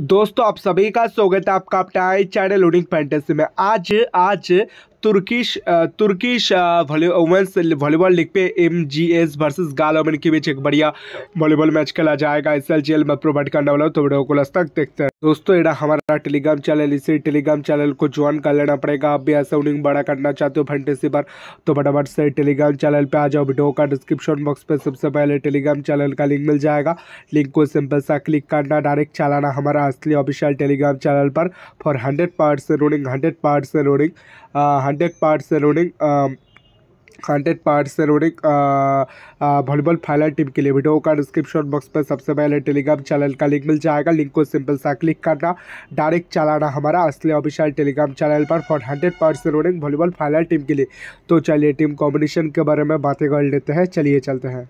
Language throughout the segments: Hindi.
दोस्तों आप सभी का स्वागत है आपका अपना चैनल लूडिंग फैंटेसी में आज आज Turkish Turkish women's volleyball league पे एम जी एस वर्सेज गाल ओमन के बीच एक बढ़िया वॉलीबॉल मैच खेला जाएगा इस एल जी एल में प्रोवाइड करने वाला हूँ तो वीडियो को तक देखते हैं दोस्तों एडा हमारा टेलीग्राम चैनल इसी टेलीग्राम चैनल को ज्वाइन कर लेना पड़ेगा आप भी ऐसा उनिंग बड़ा करना चाहते हो फैंटेसी पर तो फटाफट से टेलीग्राम चैनल पे आ जाओ वीडियो का डिस्क्रिप्शन बॉक्स पे सबसे पहले टेलीग्राम चैनल का लिंक मिल जाएगा लिंक को सिंपल सा क्लिक करना डायरेक्ट चलाना हमारा असली ऑफिशियल टेलीग्राम चैनल पर फॉर हंड्रेड पार्ट से रोडिंग हंड्रेड पार्ट से रोडिंग हंड्रेड पार्ट्स रोडिंग हंड्रेड कॉन्टेक्ट पार्ट से रोडिक वॉलीबॉल फाइनल टीम के लिए वीडियो का डिस्क्रिप्शन बॉक्स पर सबसे पहले टेलीग्राम चैनल का लिंक मिल जाएगा लिंक को सिंपल सा क्लिक करना डायरेक्ट चलाना हमारा असली ऑफिशियल टेलीग्राम चैनल पर फॉर हंड्रेड पार्ट से रोडिंग वॉलीबॉल फाइनल टीम के लिए तो चलिए टीम कॉम्बिनेशन के बारे में बातें कर लेते हैं चलिए चलते हैं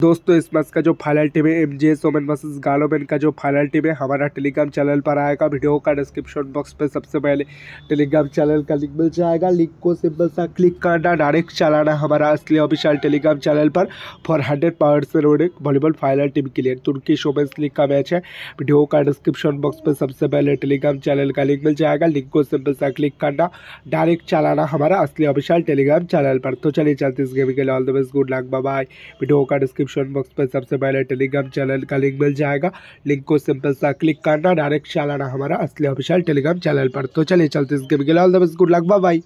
दोस्तों इस मैच का जो फाइनल टीम है M G S Oman versus का जो फाइनल टीम है हमारा टेलीग्राम चैनल पर आएगा वीडियो का डिस्क्रिप्शन बॉक्स पर सबसे पहले टेलीग्राम चैनल का लिंक मिल जाएगा लिंक को सिंपल सा क्लिक करना डायरेक्ट चलाना हमारा असली ऑफिशियल टेलीग्राम चैनल पर फॉर हंड्रेड पावर्स से वॉलीबॉल फाइनल टीम के लिए तुर्की शोमेंस लीग का मैच है वीडियो का डिस्क्रिप्शन बॉक्स पर सबसे पहले टेलीग्राम चैनल का लिंक मिल जाएगा लिंक को सिंपल सा क्लिक करना डायरेक्ट चलाना हमारा असली ऑफिशियल टेलीग्राम चैनल पर तो चलिए चलते इस गेम के लिए all the best good luck bye video का डिस्क्रिप्शन बॉक्स पर सबसे पहले टेलीग्राम चैनल का लिंक मिल जाएगा लिंक को सिंपल सा क्लिक करना डायरेक्ट चलाना हमारा असली ऑफिशियल टेलीग्राम चैनल पर तो चलिए चलते इस गेम के लिए all the best good luck bye